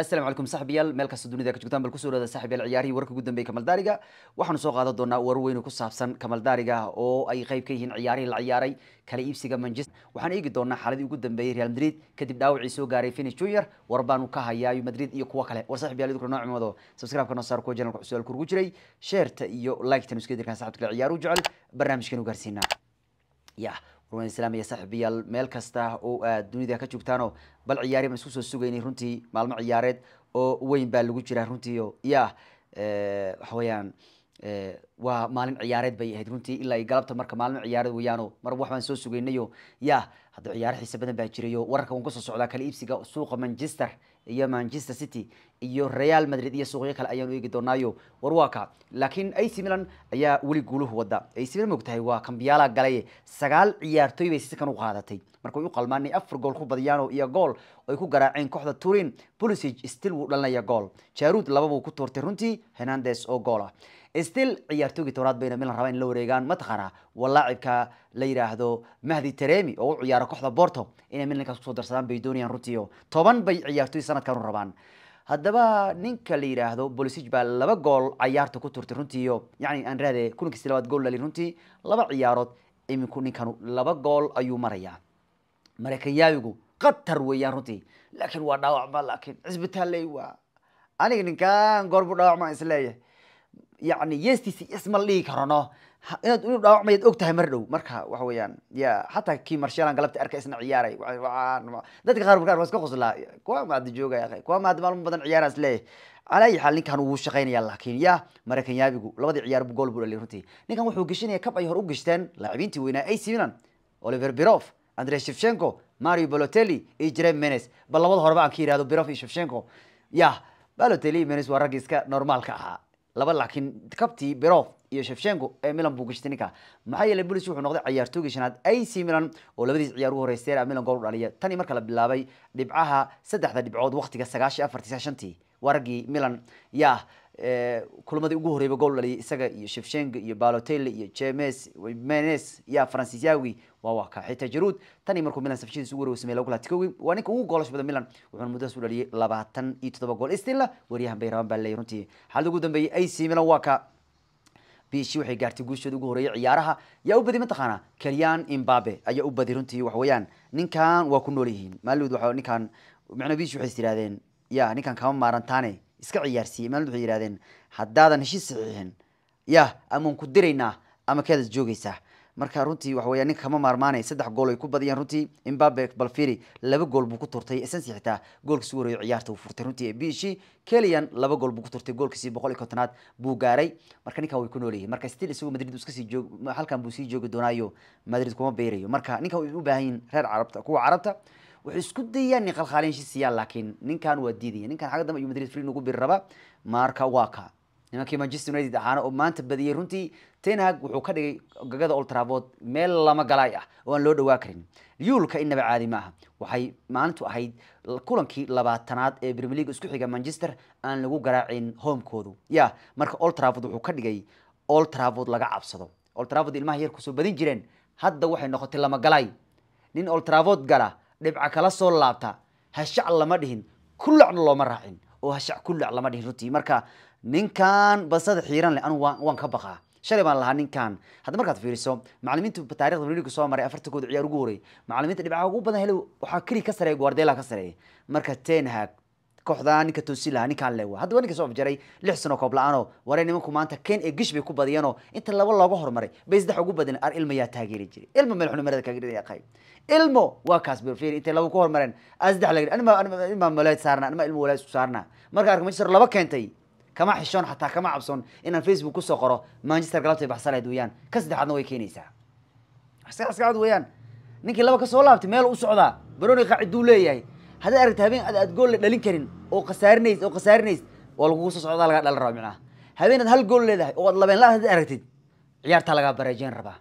السلام عليكم صاحبي يال ملك السودان إذا جوتان بالكسورة ذا صاحبي العياري عياري ورك جدا بي كمال دارجة وحن سوق هذا دونا وروين وكسب سن كمال دارجة أو أي غيب كيهن عياري العياري كلي إيبسي كمان جس وحن يجي دونا حالدي جدا بي ريال مدريد كتب داو عيسو جاري فينش جوير وربان يا يو مدريد يو كوا كله وصاحبي يال دكتور نوع مدو سبسكرايب كنا صار كوجن السؤال كورجري شير تيو لايك تنسكيد كان صاحبك العياري وجعل برنامج كانوا جالسينا يا ruwan islaam iyo saaxiibayaal meel kasta oo aad dunida ka joogtaano bal ciyaari baan isku soo sugaynay runtii maalmo ciyaareed oo weyn baa lagu jiraa runtiio yah eh, waxa weeyaan eh, waa maalin ciyaareed bay ahayd runtii ilaa iyo galabta marka maalin ciyaareed weyaano mar waxbaan soo sugaynayo yah hadda ciyaaro xiise badan baa jirayo wararka uun kasoo socdaa kale iibsiga suuqa manchester iyo manchester city iyo real madrid iyo suuqyo kale ayaan eegi doonaayo war laakiin ac milan ayaa weli guuluhu wada ac milan mogtahay waa kambiyaala galay sagaal ciyaartooy bay sikan u qaadatay markay u qalmaanay afar gool ku badiyaan iyo gool ay ku garaaceen kooxda turin pulisic still wuu dhalinaya gool jarud laba buu ku toortay runtii hernandes oo gool ah still ciyaartooygii tooraad bayna milan rabaa in la wareegaan mataqana waa la yidhaahdo mahdi teremi oo u ciyaara kooxda borto inay milanka kusoo darsadaan bay doonayaan runtii toban bay ciyaartooy sanadkan u rabaan haddaba ninka la yidhaahdo bolisij baa laba gool cayaarta ku turtay runtii iyo yacni aan raade kulankiisi labaad gool dhali runtii laba ciyaarood iminku ninkanu laba gool ayuu marayaa maraykanyaamigu qatar weeyaan runtii laakiin waa dhaawacma laakiin cisbitaalley waa aniga ninkaan goorbu dhaawacma isleeyahay yacni yeestiisi isma dhigi karano inaad inuu dhaawacmayaad og tahay mar dhow marka waxa weeyaan ya xataa kii marshalan galabta arka isna ciyaaray dadka qaar markaan waa qoslaa kuwa ma joogaya akhay kuwa ma maalmo badan ciyaaraas leeyahay calaa xaal ninkan wuu shaqaynayaa laakiin ya marakaanyaabigu labadii ciyaarbu gool buu dhaliyay runtii ninkan wuxuu geshinaya kab ay hor u geshteen laacibintii weynaa ac milan oliver birov andre shevchenko mario balotelli iyo jerem menes bal labada horeba aan ka yihahdo birov iyo shevchenko ya balotelli menes waa raggi iska normaalka ahaa laba laakiin kabtii birov iyo shefshenko ee milan buu gashatay ninka maxaa yeelay bulis wuxuu noqday ciyaartoogii shanaad ac milan oo labadiis ciyaar ugu horeystay ee milan gool u dhaliya tanii marka la bilaabay dhibcaha saddexda dhibcood waqtiga sagaashii afartii shantii waa raggii milan yaa kulamadii ugu horeyba gool dhaliyay isaga iyo shefshenko iyo balotelli iyo james menes yaa francis yawi waa waa ka xita jaruud markuu milan safshidiis ugu wareego lagu laati waa ninka ugu goolash badan milan wuxuuna muddadaas u dhaliyay labaatan iyo toddoba gool istilla waryahan bay baa leeyahay runtii xaalada ugu dambeeyay ac milan waa ka biishi waxay gaartay guushooda ugu horreeyay ciyaaraha yaa u badi mataqaanaa kelyan imbabe ayaa u badi runtii wax weeyaan ninkan waa ku nool yihiin maalud waa ninkan macnaa biishi waxay yidhahdeen ya ninkan kama maarantaane iska ciyaarsiiye maalud waxay yidhahdeen haddaadan heshiis saxiixin ya amaan ku diraynaa ama keedas joogaysaa marka runtii waxa weya ninka kama maarmaanay saddex gool ay ku badiyeen runtii imbabe balfiri laba gool buu ku turtay esensi xitaa goolkiisu wareeyo ciyaarta uu furtay runtii ee biishi keliyan laba gool buu ku turtay goolkiisii boqol iyo kontonaad buu gaaray marka ninkan way ku nool yihiin marka still isagu madrid iska joog halkan buu sii joogi doonaayo madrid kuma beerayo marka ninkan way u baahan yihin reer carabta kuwa carabta waxay isku dayaan in qalqaalinshiisiiyaan laakiin ninkan waa diidaya ninkan xagga dambe iyo madrid free nagu biri raba marka waa ka nimankii manchester united ahaana oo maanta badiyay runtii tenhag wuxuu ka dhigay gagada old meel lama galaay ah oo aan loo dhawaa karin yuulka inaba caadi ma waxay maalintu ahayd kulankii labaatanaad ee premier isku xiga manchester aan lagu garaacin homekoodu ya marka old wuxuu ka dhigay old laga cabsado old ilmaha yar kusoo badin jireen hadda waxay noqotay lama galay nin old gala dhibca kala soo laabta hashac lama dhihin kulacna looma raacin oo hashac kulac lama dhihin runtii marka ninkan basada xiiran le anu waan ka baqaa shalay baan lahaa ninkan hadda markaad fiiriso macalimiinta taarikhda premier soo maray afarta ciyaar ugu horeey macalimiinta dhibcaha ugu badan helo waxaa keli ka sareeya guardiola ka sareeya marka ten kooxdaa ninka toosin lahaa ninkaan leewa hadda waa ninka soo afjaray lix sano koob la-aanoo waree nimanku maanta ken ee gish bay ku badiyeenoo inta laba looga horumaray bay saddex ugu badin ar ilmo taageeri jiray ilmo meel xunimarada kaageeraya ilmo waa kaas berfeeri intay laba ku horumareen aa saddex laga anima anima walaad ilmo walaad isku saarna marka arka manchester laba keentay kama xishoon xataa kama cabson inaan facebook kusoo qoro manchester galabtay baxsanayd weyaan ka saddexaadna way keenaysaa askacad weyaan ninkii laba kasoo laabtay meel u socdaa baroni qaaciduu leeyahay haddaad aragta habeen aad aad gool dhalin karin oo khasaarinays oo khasaarinays waa lagugu soo socdaa lagaa dhalan rabaa micnaha habeen aad hal gool leedahay oo aad labeen la-aad haddaad aragtid ciyaartaa lagaa bareejeyn rabaa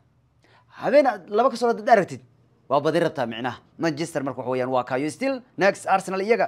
habeen aad laba kasoo haddaad aragtid waa badi rabtaa micnaha manchester marka waxa weyaan waa kayo still next arsenal iyaga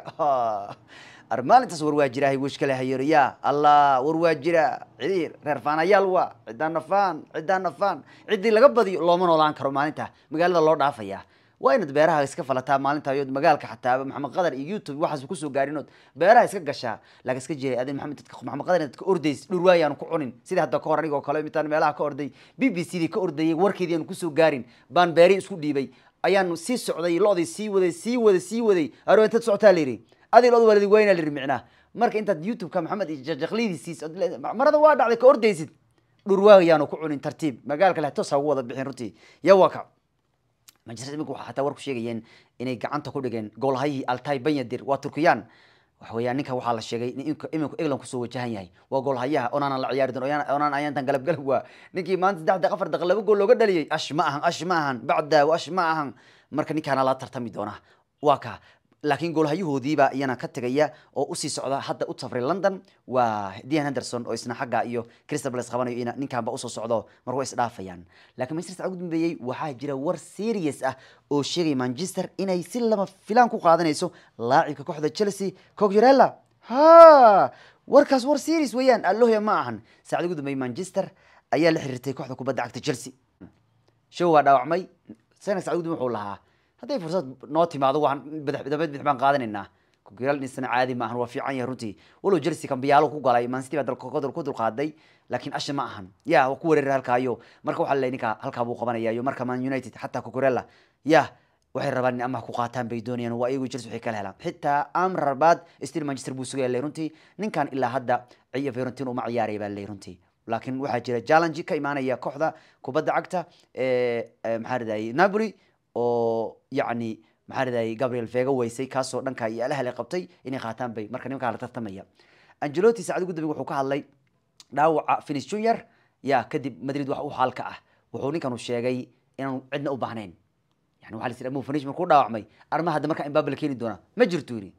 ar maalintaas warwaajiraahay weshkale hayeerayaa allah warwaajira cidiir reer faanayaal waa ciddaana faan ciddaana faan ciddii laga badiyo looma noolaan karo maalinta magaalada loo dhaafayaa waa inaad beeraha iska falataa maalinta magaalka xataaba maxamed qadar iyo youtube waxaas kusoo gaarinood beeraha iska gashaa laga iska jiray adin maxamed maxamed qadar inaad ka ordays dhur waayaan ku cunin sidii hadda kahor anigoo kale imitaan meelaha ka orday b b c dii ka ordayay warkeedii aan kusoo gaarin baan beeri isku dhiibay ayaan sii socday lo sii waday sii waday sii waday arointaad socotaa layidhi adii lood waalidi la rimicnaa marka intaad youtube maxamed iyo siis marada waa dhacday ka ordaysid dhurwaagayaanu ku cunin tartiib magaalka leh toos ugu wada bixin runtii yaa manchester iminka waxaa xataa war ku sheegayeen inay gacanta ku dhigeen goolhayihii altay banyadir waa turkiyaan waxaweyaan ninka waxaa la sheegay iminku england kusoo wajahan yahay waa goolhayaha onaanan la ciyaari doon onaan ayaantan galab waa ninkii maanta saddexda afar daqiiq laba gool looga dhaliyey ash ma ahan ash ma ahan bacdaawo ash ma ahan marka ninkaana la tartami doonaa waa kaa laakiin goolhayuhoodiibaa iyana ka tegaya oo usii socda hadda u tafray london waa dian henderson oo isna xagga iyo crystal palace qabanayo ina ninkanba usoo socdo mar way isdhaafayaan laakiin manchester ugu dambeeyey waxaa jira war serious ah oo sheegay manchester inay si lama filaan ku qaadanayso laacibka kooxda chelsea cogerella ha warkaas war serious weeyaan allohya ma ahan saacad ugu dambeeyey manchester ayaa la xiriirtay kooxda kubadda cagta chelsea show waa dhaawacmay senex saacad ugu dambe wuxuu lahaa hadday fursad noo timaado waan dabad bidix baan qaadanaynaa kugiral dhinsan caadi maahan waa fiican yahay runtii walow jelsi kambiyaalu ku galay mansity baa dalkoodor ku dulqaaday laakiin asha ma ahan ya waa ku wareeray halkaayo marka waxaa laleeya ninka halkaa buu qabanaya iyo marka man united xataa kukurella yah waxay rabaan in amaah ku qaataan bay doonayaan waa iyagu jelsi waxay kala helaan xitaa amrar baad still manchester buu sugaya lay runtii ninkan ilaa hadda ciyo fiorentin uma ciyaaraya baa lay runtii laakiin waxaa jira challenge ka imaanaya kooxda kubadda cagta maxaa ridaayay napoli oo yacni maxaa riday gabriel vega weysay kaasoo dhanka yaalaha la qabtay inay qaataan bay marka nimankaa la tartamaya angelotti saacad ugu dambeey wuxuu ka hadlay dhaawaca finis junior ya kadib madrid waxa u xaalka ah wuxuu ninkanu sheegay inaanu cidna u baahnayn yani waxaa laysidha muu finish markuu dhaawacmay arrimaha hadda marka imbaaba la keeni doona ma jirto yiri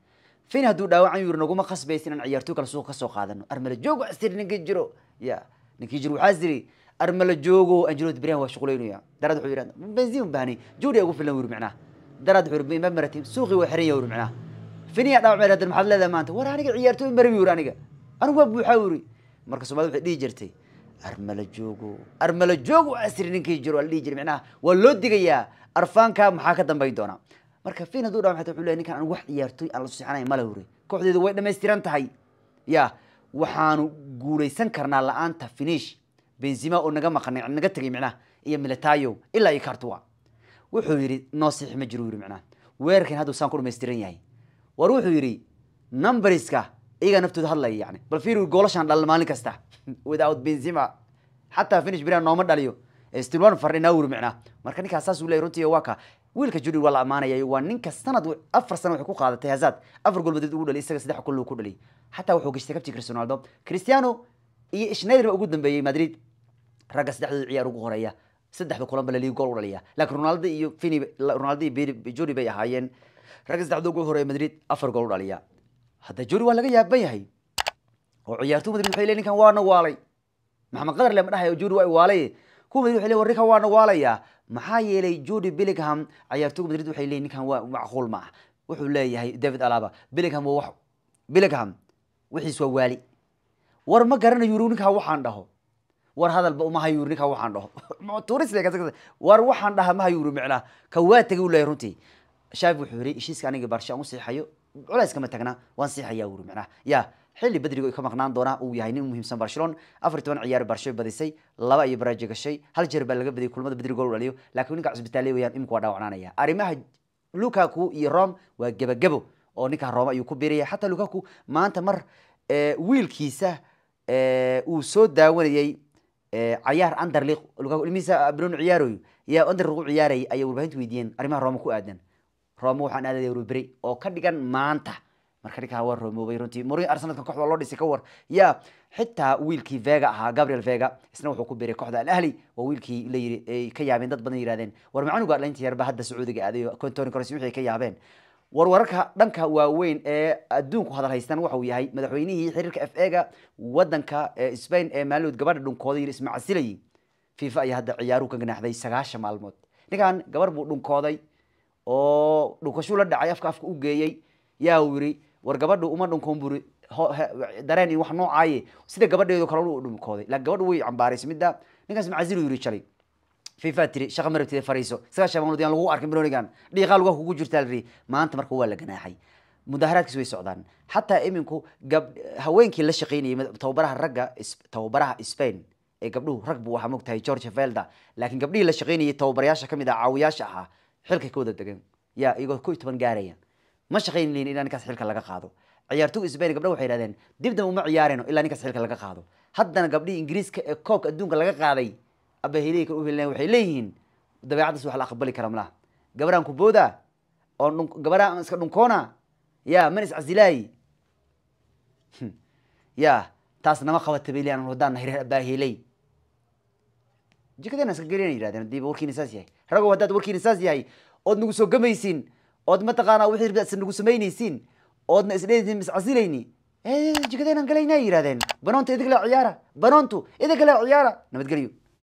fin hadduu dhaawacan yiri naguma khasbaysa inaan ciyaartoy kale suuqa ka soo qaadano armala joog wax tiri ninkii jiro ya ninkii jiro waxaas tiri armala joogo angelot brian waa shuqulaynaya darad wuxuu yidhahda benzin baani juudi ugu filan wuri macnaha darad wuxuu yidhi ma suuqii waa xiran yahay wuri macnaha finiya dhaawac may dhahdan maxaad leedahay maanta war aniga ciyaartooy marabi wuri aniga anigu waa buuxaa wuri marka soomaalida waxay dhihi jirtay armala joogo armala joogo asri ninkii jiro waa la dhihi jiray macnaha waa loo digayaa arfaanka maxaa ka dambayn doona marka fin hadduu dhawac maxaad wuxuu leeyahay ninkan anigu wax ciyaartooy aan la susiixanayo male wuri kooxdeedu way dhammaystiran tahay ya waxaanu guulaysan karnaa la finish بنزيما oo naga maqnay naga tagay macnaa iyo militayo ilaa ikartuwa wuxuu yiri noo siix ma jiru yiri macnaa weerkan haduu saan ku dhameystiran yahay war wuxuu yiri numberska iyaga naftooda hadlay yani bal fiiru goolashan dhal maalin kasta without benzema hatta finish biraa nooma dhaliyo stilwan farina wuri macnaa marka ninkaas saas uu leeyahay runtii waa ka wiilka judi waa la amaanayay waa ninka sanad afar sano wuxuu ku qaadatay hazaad afar golbadeed ugu dhalay isaga saddex kullu ku dhalay xataa wuxuu gashtay kabtii cristiano ronaldo cristiano iyo schneider ugu dambeeyay madrid ragga saddexdooda ciyaar ugu horeeya saddexda kulanba laliga gool u dhaliya laakiin ronaldo iyo fini ronaldo iyo juri bay ahaayeen ragga saddexda ugu horeeya madrid afar gool u dhaliya hadda juri waa laga yaaban yahay oo ciyaartuu madrid waxay leeyihin ninkan waana waalay maxamed qadar le ma dhahayo juri waa waalay kuwa madrid waxay leeyihin warrinkan waana waalaya maxaa yeelay judi billingham ciyaartuuga madrid waxay leeyihin ninkan waa macquul ma wuxuu leeyahay david alaba billingham waa wax billingham wixiis waa waali war ma garanayo yuru ninkan waxaan dhaho war hadalba uma hayuuri ninka waxaan dhaho war waxaan dhaha ma hayuuri micnaa ka waa tegay u leeyahy runtii shaaf wuxuu yidhi heshiiska anigi baarsha u siixayo culays kama tagnaa waan siixayaa wuri micnaa ya xilli badrigo ka maqnaan doonaa uu yahay nin muhiimsan barcelona afar toban ciyaar barshay badisay laba iyo baraaji gashay hal jeer baa laga badiyay kulmada badri dhaliyo laakiin ninka cusbitaaley weyaan imika waa dhaawacnaanaya arrimaha lukaku iyo rome waa gebagebo oo ninka rome ayuu ku biiraya xataa lukaku maanta mar eh, wiilkiisa eh, uu soo daawanayay cayaar andar liiq misa bruno yaa andar lagu ciyaaraya ayay warbaahintu weydiiyeen arrimaha rooma ku aadan roma waxaan aadaya warberi oo ka dhigan maanta marka ninkaa waa roomoobay runtii mourinho arsenalka kooxda loo dhisay ka war yaa xitaa wiilkii vega ahaa gabriel vega isna wuxuu ku biray kooxda al ahli waa wiilkii la yiri ay ka yaabeen dad badan yirahdeen war macanuga laynta yarba hadda sacuudiga aadayo contoni cross wixii ka yaabeen warwararka dhanka waaweyn ee adduunku hadal haystan waxa yahay madaxweynihii xiriirka f a ga waddanka ee spain ee maalidood gabadha dhunkooday ismacasilayey fifa ayaa hadda ciyaaruhu ka ganaaxday sagaashan maalmood ninkan gabarh buu dhunkooday oo dhunkashuu la dhacay afka afka u geeyey yaa uu yiri war gabadhu uma dhunkoon buri dareen in wax noocaaye sida gabadheedo kale u dhunkooday laakiin gabadhu way cambaareysay midda ninkan ismacasili u yidhi jalay fifa tiri shaqa ma fariiso sagaashan maalmood yaan lagu arkin bronigan dhiiqaa lugaa kugu jirtaa la maanta marka waa la ganaaxay mudaaharaadkiis way socdaan xataa iminku gab haweenkii la shaqeynayay tababaraha ragga tababaraha spain ee gabdhuhu rag buu waxaa mogtahay georgia velda laakiin gabdhihii la shaqeynayay tababarayaasha kamid ah caawiyaasha ahaa xilkay ka wada yaa iyagoo ko toban gaaraya ma shaqeynlayn ilaa ninkaas xilka laga qaado ciyaartoy spain gabdhaha waxay yidhahdeen dib uma ciyaareno ilaa ninkaas xilka laga qaado haddana gabdhihii ingiriiska ee koobka adduunka laga qaaday abahiley kal uhel waxay leeyihiin dabeecaddas wax la aqbali kara malaha gabaraan ku booda oo gabaraan iska dhunkoona ya man iscasilaayi ya taas nama qabata jikadeena iska gelina yihahdeen hadii warkiina saas yahay ragoo haddaad warkiina saas yahay ood nagu soo gamaysiin ood mataqaanaa wixii rabta isna nagu samaynaysiin oodna isleedihiin iscasilayni jikadeena galaynaa yihahdeen banoonta idin ciyaara banoontu idin ciyaara nabadgelyo